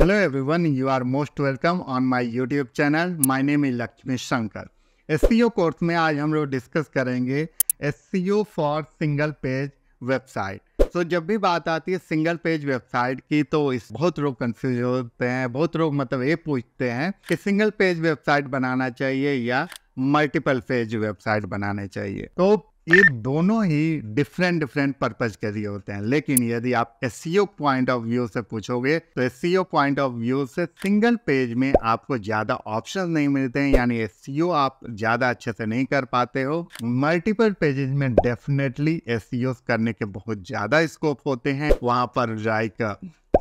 Hello everyone, you are most welcome on my YouTube channel. My name is Lakshmi Shankar. E SEO course में आज हम लोग discuss करेंगे SEO for single page website तो जब भी बात आती है सिंगल पेज वेबसाइट की तो इस बहुत लोग कंफ्यूज होते हैं बहुत लोग मतलब ये पूछते हैं कि सिंगल पेज वेबसाइट बनाना चाहिए या मल्टीपल पेज वेबसाइट बनाने चाहिए तो ये दोनों ही डिफरेंट डिफरेंट पर्पज के लिए होते हैं लेकिन यदि आप एस पॉइंट ऑफ व्यू से पूछोगे तो एस पॉइंट ऑफ व्यू से सिंगल पेज में आपको ज़्यादा ऑप्शन नहीं मिलते हैं यानी एस e आप ज़्यादा अच्छे से नहीं कर पाते हो मल्टीपल पेजेस में डेफिनेटली एस e करने के बहुत ज़्यादा स्कोप होते हैं वहां पर राइक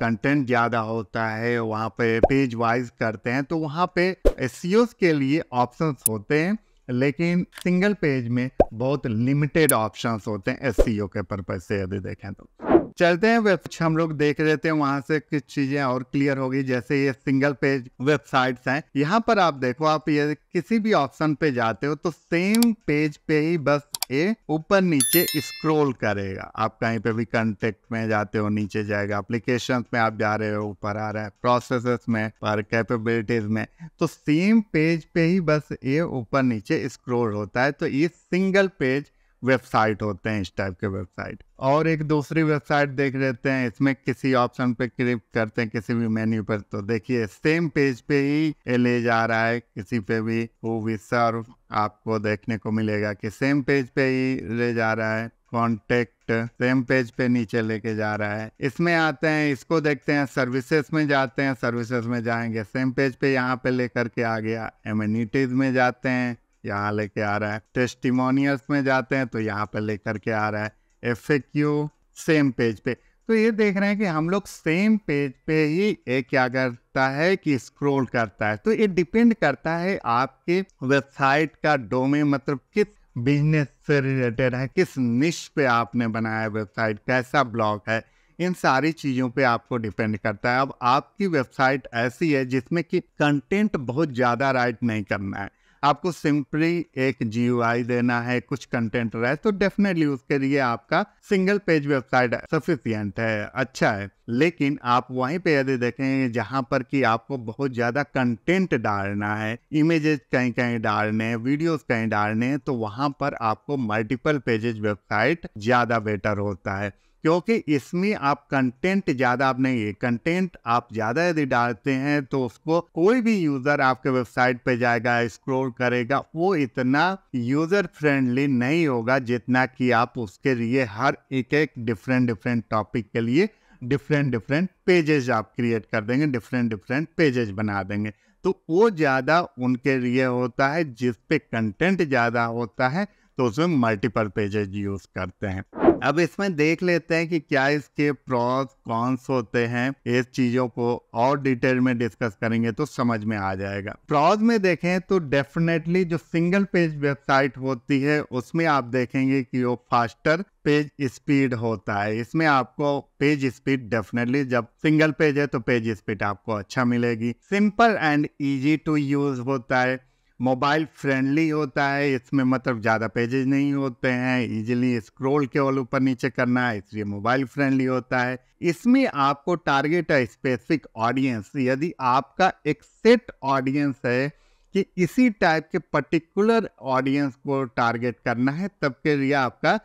कंटेंट ज़्यादा होता है वहां पे पेज वाइज करते हैं तो वहाँ पे एस e के लिए ऑप्शन होते हैं लेकिन सिंगल पेज में बहुत लिमिटेड ऑप्शंस होते हैं एस के पर्पज से यदि देखें तो चलते हैं वेब हम लोग देख रहे थे वहां से कुछ चीजें और क्लियर होगी जैसे ये सिंगल पेज वेबसाइट्स हैं यहाँ पर आप देखो आप ये किसी भी ऑप्शन पे जाते हो तो सेम पेज पे ही बस ये ऊपर नीचे स्क्रॉल करेगा आप कहीं पे भी कंटेक्ट में जाते हो नीचे जाएगा एप्लीकेशन में आप जा रहे हो ऊपर आ रहे हैं प्रोसेस में पर कैपेबिलिटीज में तो सेम पेज पे ही बस ये ऊपर नीचे स्क्रोल होता है तो ये सिंगल पेज वेबसाइट होते हैं इस टाइप के वेबसाइट और एक दूसरी वेबसाइट देख लेते हैं इसमें किसी ऑप्शन पे क्लिक करते हैं किसी भी मेन्यू पर तो देखिए सेम पेज पे ही ले जा रहा है किसी पे भी वो भी सर्व आपको देखने को मिलेगा कि सेम पेज पे ही ले जा रहा है कॉन्टेक्ट सेम पेज पे नीचे लेके जा रहा है इसमें आते हैं इसको देखते हैं सर्विसेज में जाते हैं सर्विसेज में जाएंगे सेम पेज पे यहाँ पे लेकर के आ गया एमिनिटीज में जाते हैं यहाँ लेके आ रहा है टेस्टिमोनियल्स में जाते हैं तो यहाँ पे लेकर के आ रहा है F A Q same page पे तो ये देख रहे हैं कि हम लोग सेम पेज पे ही ये क्या करता है कि स्क्रॉल करता है तो ये डिपेंड करता है आपके वेबसाइट का डोमेन मतलब किस बिजनेस से रिलेटेड है किस निश पे आपने बनाया वेबसाइट कैसा ब्लॉग है इन सारी चीज़ों पे आपको डिपेंड करता है अब आपकी वेबसाइट ऐसी है जिसमें कि कंटेंट बहुत ज़्यादा राइट नहीं करना है आपको सिंपली एक जी देना है कुछ कंटेंट रहे तो डेफिनेटली उसके लिए आपका सिंगल पेज वेबसाइट सफिशियंट है अच्छा है लेकिन आप वहीं पे यदि देखें जहां पर कि आपको बहुत ज़्यादा कंटेंट डालना है इमेजेस कहीं कहीं डालने हैं वीडियोस कहीं डालने हैं तो वहां पर आपको मल्टीपल पेजेज वेबसाइट ज़्यादा बेटर होता है क्योंकि इसमें आप कंटेंट ज़्यादा आप नहीं है कंटेंट आप ज़्यादा यदि डालते हैं तो उसको कोई भी यूज़र आपके वेबसाइट पे जाएगा स्क्रॉल करेगा वो इतना यूज़र फ्रेंडली नहीं होगा जितना कि आप उसके लिए हर एक एक डिफरेंट डिफरेंट टॉपिक के लिए डिफरेंट डिफरेंट पेजेस आप क्रिएट कर देंगे डिफरेंट डिफरेंट पेजेस बना देंगे तो वो ज़्यादा उनके लिए होता है जिस पे कंटेंट ज़्यादा होता है तो उसमें मल्टीपल पेजेज यूज़ करते हैं अब इसमें देख लेते हैं कि क्या इसके प्रॉस कॉन्स होते हैं इस चीजों को और डिटेल में डिस्कस करेंगे तो समझ में आ जाएगा प्रॉज में देखें तो डेफिनेटली जो सिंगल पेज वेबसाइट होती है उसमें आप देखेंगे कि वो फास्टर पेज स्पीड होता है इसमें आपको पेज स्पीड डेफिनेटली जब सिंगल पेज है तो पेज स्पीड आपको अच्छा मिलेगी simple and easy to use होता है मोबाइल फ्रेंडली होता है इसमें मतलब ज़्यादा पेजेज नहीं होते हैं इजीली स्क्रॉल केवल ऊपर नीचे करना है इसलिए मोबाइल फ्रेंडली होता है इसमें आपको टारगेट है स्पेसिफिक ऑडियंस यदि आपका एक सेट ऑडियंस है कि इसी टाइप के पर्टिकुलर ऑडियंस को टारगेट करना है तब के लिए आपका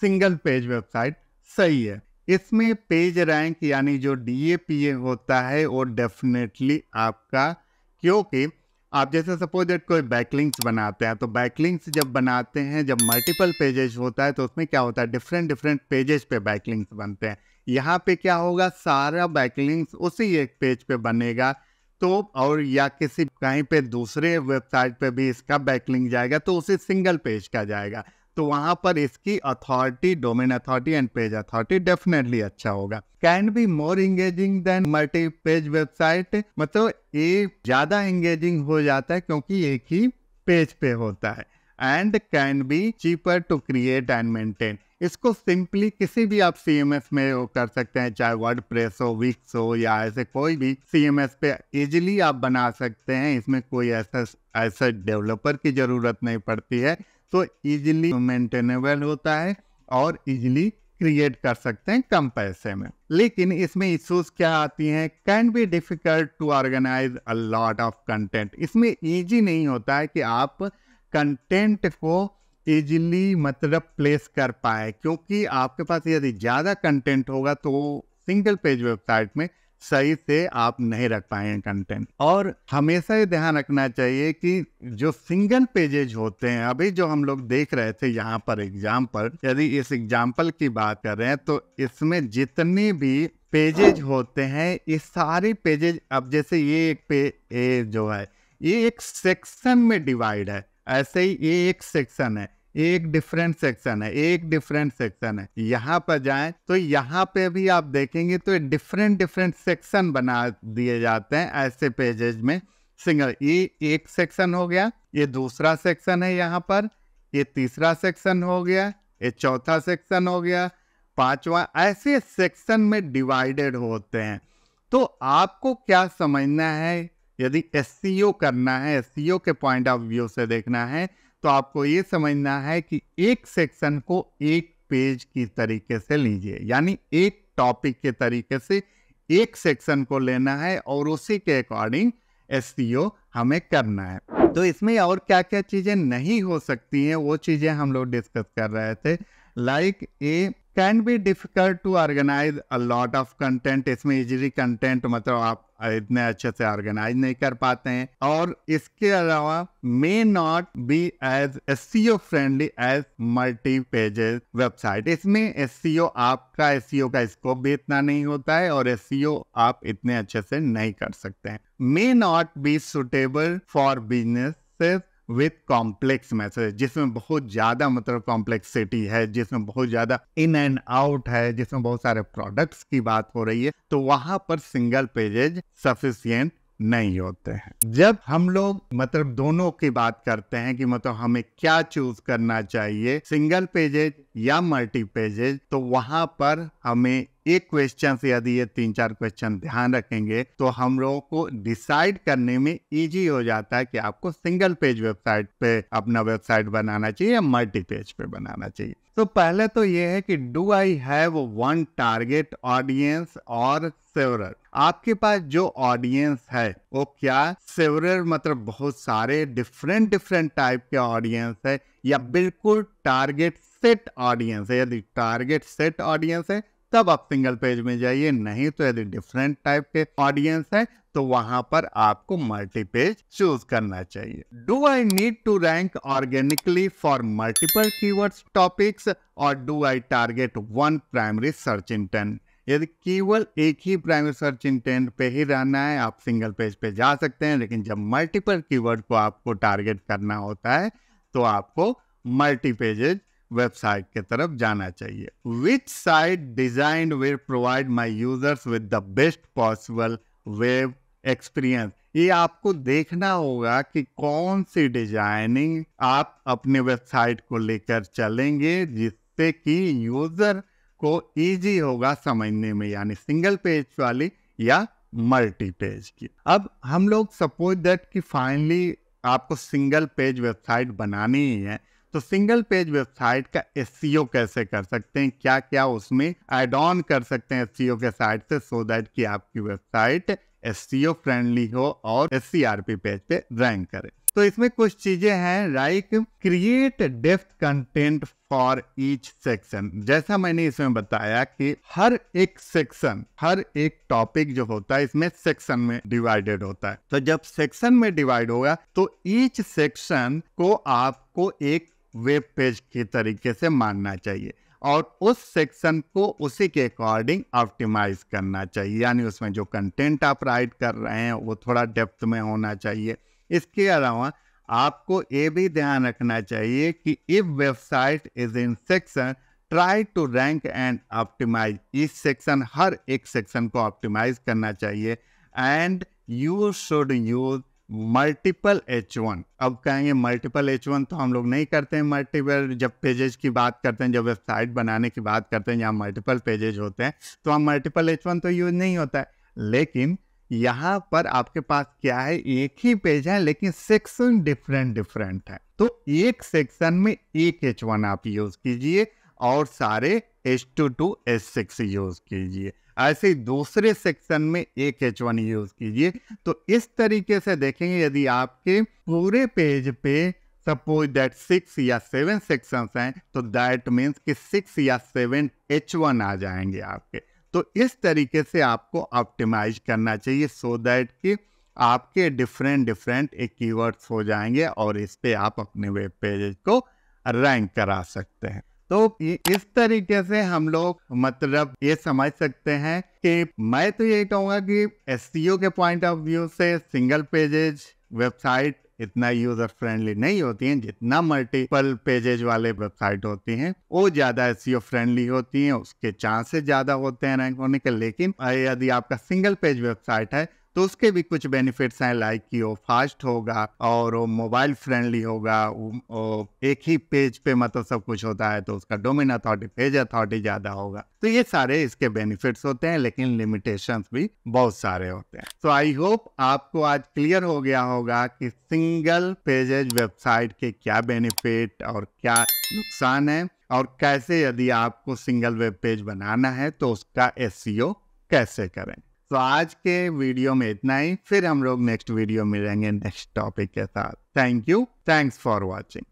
सिंगल पेज वेबसाइट सही है इसमें पेज रैंक यानी जो डी होता है वो डेफिनेटली आपका क्योंकि आप जैसे सपोज दैट कोई बैकलिंक्स बनाते हैं तो बैकलिंक्स जब बनाते हैं जब मल्टीपल पेजेस होता है तो उसमें क्या होता है डिफरेंट डिफरेंट पेजेस पे बैकलिंक्स बनते हैं यहाँ पे क्या होगा सारा बैकलिंक्स उसी एक पेज पे बनेगा तो और या किसी कहीं पे दूसरे वेबसाइट पे भी इसका बैकलिंक जाएगा तो उसे सिंगल पेज का जाएगा तो वहां पर इसकी authority domain authority and page authority definitely अच्छा होगा can be more engaging than multi page website मतलब ये ज्यादा इंगेजिंग हो जाता है क्योंकि एक ही पेज पे होता है and can be cheaper to create and maintain इसको सिंपली किसी भी आप सी एम एस में वो कर सकते हैं चाहे वर्ड प्रेस हो विक्स हो या ऐसे कोई भी सी पे इजिली आप बना सकते हैं इसमें कोई ऐसा ऐसा डेवलपर की ज़रूरत नहीं पड़ती है तो इजिली मेंटेनेबल होता है और इजिली क्रिएट कर सकते हैं कम पैसे में लेकिन इसमें इश्यूज क्या आती हैं can be difficult to organize a lot of content इसमें इजी नहीं होता है कि आप कंटेंट को इजीली मतलब प्लेस कर पाए क्योंकि आपके पास यदि ज़्यादा कंटेंट होगा तो सिंगल पेज वेबसाइट में सही से आप नहीं रख पाएंगे कंटेंट और हमेशा ये ध्यान रखना चाहिए कि जो सिंगल पेजेज होते हैं अभी जो हम लोग देख रहे थे यहाँ पर एग्जाम्पल यदि इस एग्जाम्पल की बात करें तो इसमें जितने भी पेजेज होते हैं ये सारे पेजेज अब जैसे ये एक पे ए जो है ये एक सेक्शन में डिवाइड है ऐसे ही ये एक सेक्शन है एक डिफरेंट सेक्शन है एक डिफरेंट सेक्शन है यहाँ पर जाए तो यहाँ पे भी आप देखेंगे तो डिफरेंट डिफरेंट सेक्शन बना दिए जाते हैं ऐसे पेजेज में सिंगल ये एक सेक्शन हो गया ये दूसरा सेक्शन है यहाँ पर ये तीसरा सेक्शन हो गया ये चौथा सेक्शन हो गया पांचवा ऐसे सेक्शन में डिवाइडेड होते हैं तो आपको क्या समझना है यदि एस करना है एस के पॉइंट ऑफ व्यू से देखना है तो आपको ये समझना है कि एक सेक्शन को एक पेज की तरीके से लीजिए यानी एक टॉपिक के तरीके से एक सेक्शन को लेना है और उसी के अकॉर्डिंग एस e हमें करना है तो इसमें और क्या क्या चीज़ें नहीं हो सकती हैं वो चीज़ें हम लोग डिस्कस कर रहे थे like a can be difficult to organize a lot of content इसमें इजीली कंटेंट मतलब आप इतने अच्छे से ऑर्गेनाइज नहीं कर पाते हैं और इसके अलावा may not be as S friendly as multi pages website इसमें एस सी ओ आपका एस सी ओ का स्कोप भी इतना नहीं होता है और एस सी ओ आप इतने अच्छे से नहीं कर सकते हैं may not be suitable for business with complex message जिसमें बहुत ज़्यादा मतलब कॉम्प्लेक्सिटी है जिसमें बहुत ज़्यादा इन एंड आउट है जिसमें बहुत सारे प्रोडक्ट्स की बात हो रही है तो वहाँ पर सिंगल पेजेज सफिशियंट नहीं होते हैं जब हम लोग मतलब दोनों की बात करते हैं कि मतलब हमें क्या चूज करना चाहिए सिंगल पेजेज या मल्टी पेजेज तो वहां पर हमें एक क्वेश्चन से यदि ये तीन चार क्वेश्चन ध्यान रखेंगे तो हम लोगों को डिसाइड करने में इजी हो जाता है कि आपको सिंगल पेज वेबसाइट पे अपना वेबसाइट बनाना चाहिए या मल्टी पेज पे बनाना चाहिए तो पहले तो ये है कि do I have one target audience और सेवरल आपके पास जो ऑडियंस है वो क्या सेवरल मतलब बहुत सारे डिफरेंट डिफरेंट टाइप के ऑडियंस है या बिल्कुल टारगेट सेट ऑडियंस है यदि टारगेट सेट ऑडियंस है तब आप सिंगल पेज में जाइए नहीं तो यदि डिफरेंट टाइप के ऑडियंस है तो वहां पर आपको मल्टीपेज चूज करना चाहिए do I need to rank organically for multiple keywords topics और do I target one primary search intent यदि केवल एक ही प्राइमरी सर्च इंटेंट पे ही रहना है आप सिंगल पेज पे जा सकते हैं लेकिन जब मल्टीपल कीवर्ड को आपको टारगेट करना होता है तो आपको मल्टी पेजेज वेबसाइट के तरफ जाना चाहिए which site design will provide my users with the best possible web experience ये आपको देखना होगा कि कौन सी डिजाइनिंग आप अपने वेबसाइट को लेकर चलेंगे जिससे कि यूजर को इजी होगा समझने में यानी सिंगल पेज वाली या मल्टी पेज की अब हम लोग सपोज दैट कि फाइनली आपको सिंगल पेज वेबसाइट बनानी ही है तो सिंगल पेज वेबसाइट का एस e कैसे कर सकते हैं क्या क्या उसमें एड ऑन कर सकते हैं एस e के साइड से सो दैट कि आपकी वेबसाइट एस फ्रेंडली हो और एस पेज पे रैंक करे तो इसमें कुछ चीजें हैं लाइक क्रिएट डेफ कंटेंट फॉर ईच सेक्शन जैसा मैंने इसमें बताया कि हर एक सेक्शन हर एक टॉपिक जो होता है इसमें सेक्शन में डिवाइडेड होता है तो जब सेक्शन में डिवाइड होगा तो ईच सेक्शन को आपको एक वेब पेज के तरीके से मानना चाहिए और उस सेक्शन को उसी के अकॉर्डिंग ऑप्टिमाइज करना चाहिए यानी उसमें जो कंटेंट आप राइट कर रहे हैं वो थोड़ा डेप्थ में होना चाहिए इसके अलावा आपको ये भी ध्यान रखना चाहिए कि if website is in section try to rank and optimize इस सेक्शन हर एक सेक्शन को ऑप्टिमाइज करना चाहिए and you should use multiple H one अब कहेंगे मल्टीपल एच वन तो हम लोग नहीं करते हैं मल्टीपल जब पेजेज की बात करते हैं जब वेबसाइट बनाने की बात करते हैं जहाँ मल्टीपल पेजेज होते हैं तो हम मल्टीपल एच वन तो यूज़ नहीं होता है लेकिन यहाँ पर आपके पास क्या है एक ही पेज है लेकिन सेक्शन डिफरेंट डिफरेंट है तो एक सेक्शन में एक एच वन आप यूज़ कीजिए और सारे H two to H six use कीजिए ऐसे ही दूसरे सेक्शन में एक एच वन यूज कीजिए तो इस तरीके से देखेंगे यदि आपके पूरे पेज पे सपोज दैट सिक्स या सेवन सेक्शन हैं तो दैट मीन्स कि सिक्स या सेवन एच वन आ जाएंगे आपके तो इस तरीके से आपको ऑप्टिमाइज करना चाहिए सो so दैट कि आपके डिफरेंट डिफरेंट एक कीवर्ड्स हो जाएंगे और इस पर आप अपने वेब पेज को रैंक करा सकते हैं तो इस तरीके से हम लोग मतलब ये समझ सकते हैं कि मैं तो यही कहूंगा कि एस e के पॉइंट ऑफ व्यू से सिंगल पेजेज वेबसाइट इतना यूजर फ्रेंडली नहीं होती हैं जितना मल्टीपल पेजेज वाले वेबसाइट होती हैं वो ज़्यादा एस फ्रेंडली e होती हैं उसके चांसेस ज़्यादा होते हैं रैंक होने के लेकिन यदि आपका सिंगल पेज वेबसाइट है तो उसके भी कुछ बेनिफिट्स हैं लाइक कि वो फास्ट होगा और वो मोबाइल फ्रेंडली होगा वो एक ही पेज पे मतलब सब कुछ होता है तो उसका डोमेन अथॉरिटी पेज अथॉरिटी ज़्यादा होगा तो ये सारे इसके बेनिफिट्स होते हैं लेकिन लिमिटेशंस भी बहुत सारे होते हैं सो आई होप आपको आज क्लियर हो गया होगा कि सिंगल पेजेज वेबसाइट के क्या बेनिफिट और क्या नुकसान है और कैसे यदि आपको सिंगल वेब पेज बनाना है तो उसका एस e कैसे करें तो आज के वीडियो में इतना ही फिर हम लोग नेक्स्ट वीडियो मिलेंगे नेक्स्ट टॉपिक के साथ thank you thanks for watching